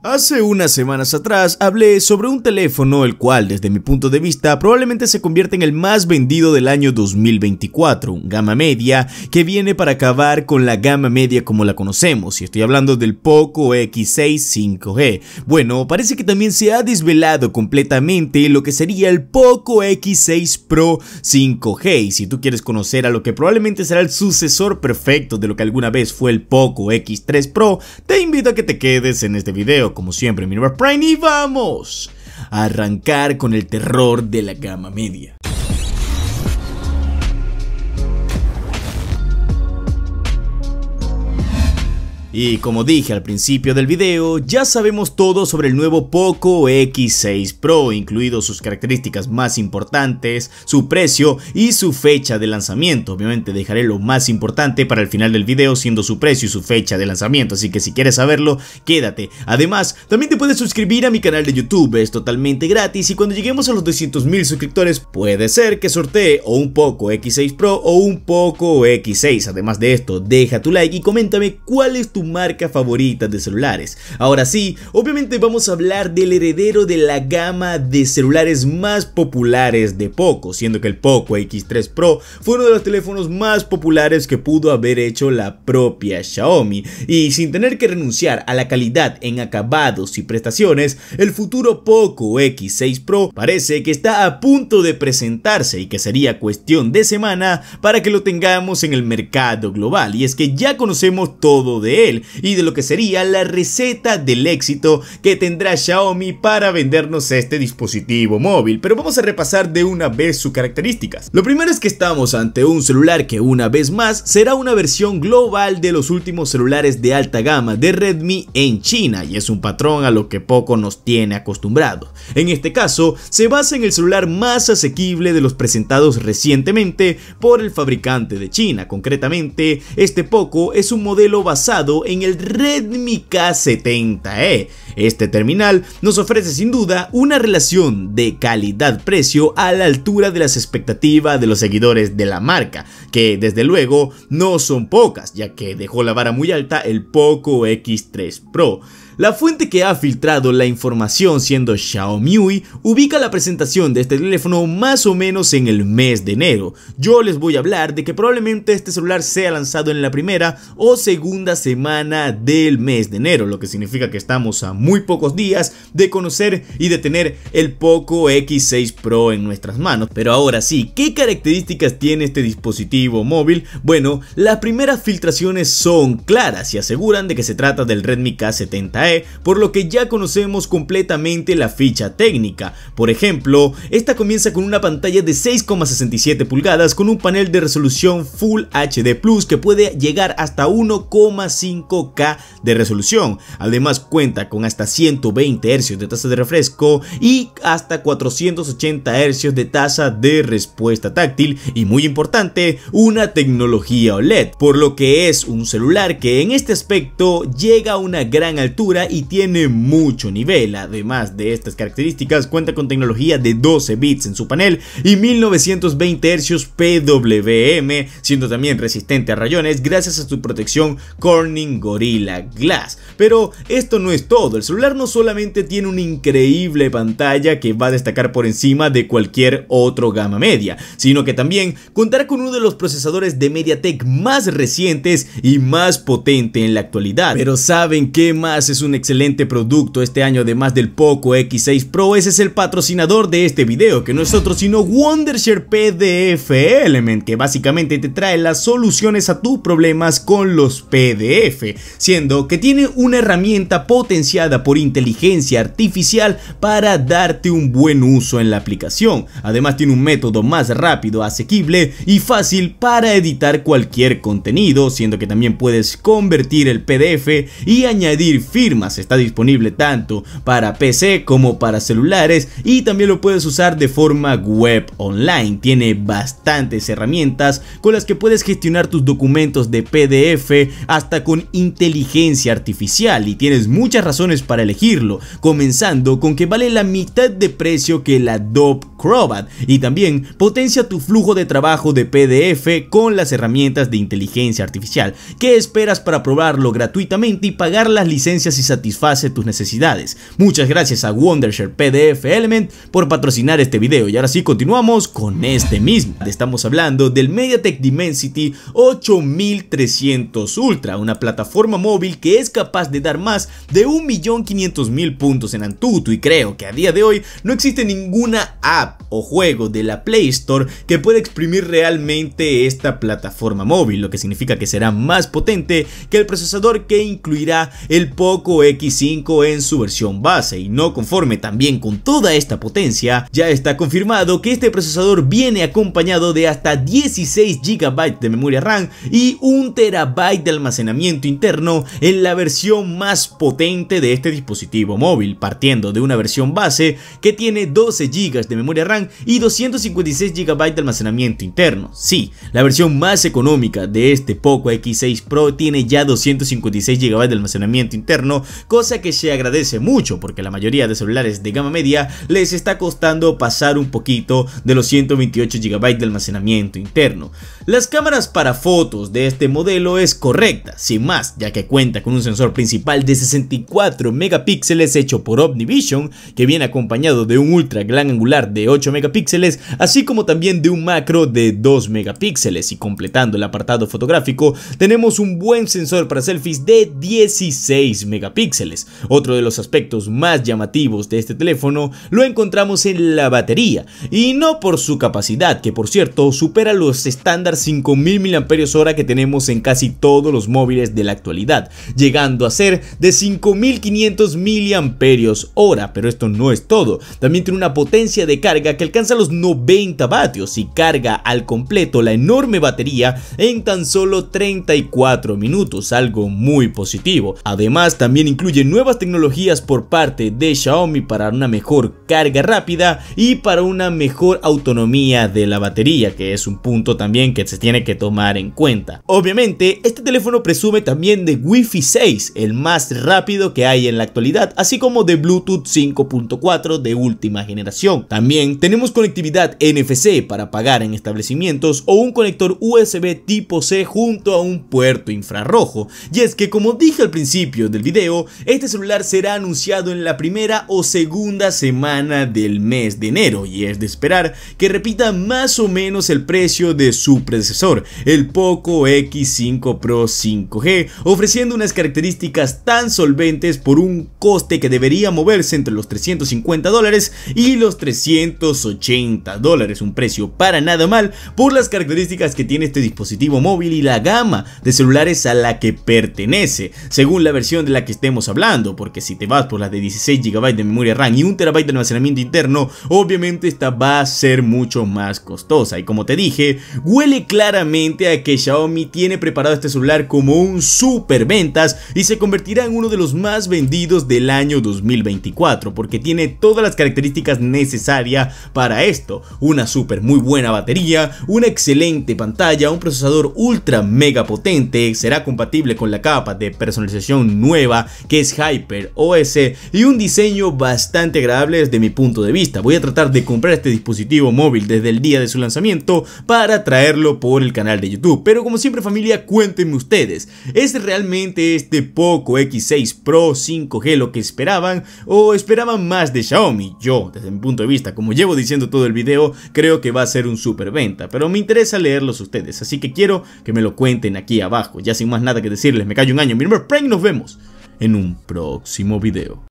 Hace unas semanas atrás hablé sobre un teléfono el cual desde mi punto de vista probablemente se convierte en el más vendido del año 2024, gama media que viene para acabar con la gama media como la conocemos y estoy hablando del Poco X6 5G. Bueno, parece que también se ha desvelado completamente lo que sería el Poco X6 Pro 5G y si tú quieres conocer a lo que probablemente será el sucesor perfecto de lo que alguna vez fue el Poco X3 Pro, te invito a que te quedes en este video como siempre, mi Prime y vamos a arrancar con el terror de la gama media. Y como dije al principio del video, ya sabemos todo sobre el nuevo Poco X6 Pro, incluido sus características más importantes, su precio y su fecha de lanzamiento. Obviamente dejaré lo más importante para el final del video siendo su precio y su fecha de lanzamiento, así que si quieres saberlo, quédate. Además, también te puedes suscribir a mi canal de YouTube, es totalmente gratis y cuando lleguemos a los 200.000 suscriptores puede ser que sortee o un Poco X6 Pro o un Poco X6. Además de esto, deja tu like y coméntame cuál es tu marca favorita de celulares. Ahora sí, obviamente vamos a hablar del heredero de la gama de celulares más populares de Poco, siendo que el Poco X3 Pro fue uno de los teléfonos más populares que pudo haber hecho la propia Xiaomi, y sin tener que renunciar a la calidad en acabados y prestaciones, el futuro Poco X6 Pro parece que está a punto de presentarse y que sería cuestión de semana para que lo tengamos en el mercado global, y es que ya conocemos todo de él y de lo que sería la receta del éxito que tendrá Xiaomi para vendernos este dispositivo móvil, pero vamos a repasar de una vez sus características. Lo primero es que estamos ante un celular que una vez más será una versión global de los últimos celulares de alta gama de Redmi en China y es un patrón a lo que poco nos tiene acostumbrado. En este caso, se basa en el celular más asequible de los presentados recientemente por el fabricante de China. Concretamente, este Poco es un modelo basado en el Redmi K70e. ¿eh? Este terminal nos ofrece sin duda una relación de calidad-precio a la altura de las expectativas de los seguidores de la marca, que desde luego no son pocas, ya que dejó la vara muy alta el Poco X3 Pro. La fuente que ha filtrado la información siendo Xiaomi ubica la presentación de este teléfono más o menos en el mes de enero. Yo les voy a hablar de que probablemente este celular sea lanzado en la primera o segunda semana del mes de enero, lo que significa que estamos a muy pocos días de conocer y de tener el Poco X6 Pro en nuestras manos. Pero ahora sí, ¿qué características tiene este dispositivo móvil? Bueno, las primeras filtraciones son claras y aseguran de que se trata del Redmi K70 por lo que ya conocemos completamente la ficha técnica. Por ejemplo, esta comienza con una pantalla de 6,67 pulgadas con un panel de resolución Full HD Plus que puede llegar hasta 1,5K de resolución. Además cuenta con hasta 120 Hz de tasa de refresco y hasta 480 Hz de tasa de respuesta táctil y muy importante, una tecnología OLED, por lo que es un celular que en este aspecto llega a una gran altura y tiene mucho nivel. Además de estas características, cuenta con tecnología de 12 bits en su panel y 1920 Hz PWM, siendo también resistente a rayones gracias a su protección Corning Gorilla Glass. Pero esto no es todo, el celular no solamente tiene una increíble pantalla que va a destacar por encima de cualquier otro gama media, sino que también contará con uno de los procesadores de MediaTek más recientes y más potente en la actualidad. Pero ¿saben qué más es un un excelente producto este año además del Poco X6 Pro, ese es el patrocinador de este video, que no es otro sino Wondershare PDF Element, que básicamente te trae las soluciones a tus problemas con los PDF, siendo que tiene una herramienta potenciada por inteligencia artificial para darte un buen uso en la aplicación. Además tiene un método más rápido, asequible y fácil para editar cualquier contenido, siendo que también puedes convertir el PDF y añadir filtros Está disponible tanto para PC como para celulares y también lo puedes usar de forma web online. Tiene bastantes herramientas con las que puedes gestionar tus documentos de PDF hasta con inteligencia artificial y tienes muchas razones para elegirlo, comenzando con que vale la mitad de precio que la DOP y también potencia tu flujo de trabajo de PDF con las herramientas de inteligencia artificial. ¿Qué esperas para probarlo gratuitamente y pagar las licencias si satisface tus necesidades? Muchas gracias a Wondershare PDF Element por patrocinar este video y ahora sí continuamos con este mismo. Estamos hablando del MediaTek Dimensity 8300 Ultra, una plataforma móvil que es capaz de dar más de 1.500.000 puntos en Antutu y creo que a día de hoy no existe ninguna app o juego de la Play Store que puede exprimir realmente esta plataforma móvil, lo que significa que será más potente que el procesador que incluirá el Poco X5 en su versión base y no conforme también con toda esta potencia, ya está confirmado que este procesador viene acompañado de hasta 16 GB de memoria RAM y 1 TB de almacenamiento interno en la versión más potente de este dispositivo móvil, partiendo de una versión base que tiene 12 GB de memoria RAM y 256 GB de almacenamiento interno. Sí, la versión más económica de este Poco X6 Pro tiene ya 256 GB de almacenamiento interno, cosa que se agradece mucho porque la mayoría de celulares de gama media les está costando pasar un poquito de los 128 GB de almacenamiento interno. Las cámaras para fotos de este modelo es correcta, sin más, ya que cuenta con un sensor principal de 64 megapíxeles hecho por OmniVision, que viene acompañado de un ultra gran angular de 8 megapíxeles, así como también de un macro de 2 megapíxeles y completando el apartado fotográfico tenemos un buen sensor para selfies de 16 megapíxeles. Otro de los aspectos más llamativos de este teléfono lo encontramos en la batería y no por su capacidad que por cierto supera los estándares 5000 mAh que tenemos en casi todos los móviles de la actualidad, llegando a ser de 5500 mAh, pero esto no es todo, también tiene una potencia de carga que alcanza los 90 vatios y carga al completo la enorme batería en tan solo 34 minutos, algo muy positivo. Además también incluye nuevas tecnologías por parte de Xiaomi para una mejor carga rápida y para una mejor autonomía de la batería, que es un punto también que se tiene que tomar en cuenta. Obviamente, este teléfono presume también de Wi-Fi 6, el más rápido que hay en la actualidad, así como de Bluetooth 5.4 de última generación. También tenemos conectividad NFC para pagar en establecimientos o un conector USB tipo C junto a un puerto infrarrojo. Y es que como dije al principio del video, este celular será anunciado en la primera o segunda semana del mes de enero y es de esperar que repita más o menos el precio de su asesor el Poco X5 Pro 5G, ofreciendo unas características tan solventes por un coste que debería moverse entre los 350 dólares y los 380 dólares, un precio para nada mal por las características que tiene este dispositivo móvil y la gama de celulares a la que pertenece, según la versión de la que estemos hablando, porque si te vas por la de 16 GB de memoria RAM y 1 TB de almacenamiento interno, obviamente esta va a ser mucho más costosa y como te dije, huele claramente a que Xiaomi tiene preparado este celular como un super ventas y se convertirá en uno de los más vendidos del año 2024 porque tiene todas las características necesarias para esto, una super muy buena batería, una excelente pantalla, un procesador ultra mega potente, será compatible con la capa de personalización nueva que es Hyper OS y un diseño bastante agradable desde mi punto de vista. Voy a tratar de comprar este dispositivo móvil desde el día de su lanzamiento para traerlo por el canal de YouTube. Pero como siempre familia, cuéntenme ustedes, ¿es realmente este Poco X6 Pro 5G lo que esperaban o esperaban más de Xiaomi? Yo, desde mi punto de vista, como llevo diciendo todo el video, creo que va a ser un super venta, pero me interesa leerlos ustedes, así que quiero que me lo cuenten aquí abajo. Ya sin más nada que decirles, me callo un año, mi nombre es Prank, nos vemos en un próximo video.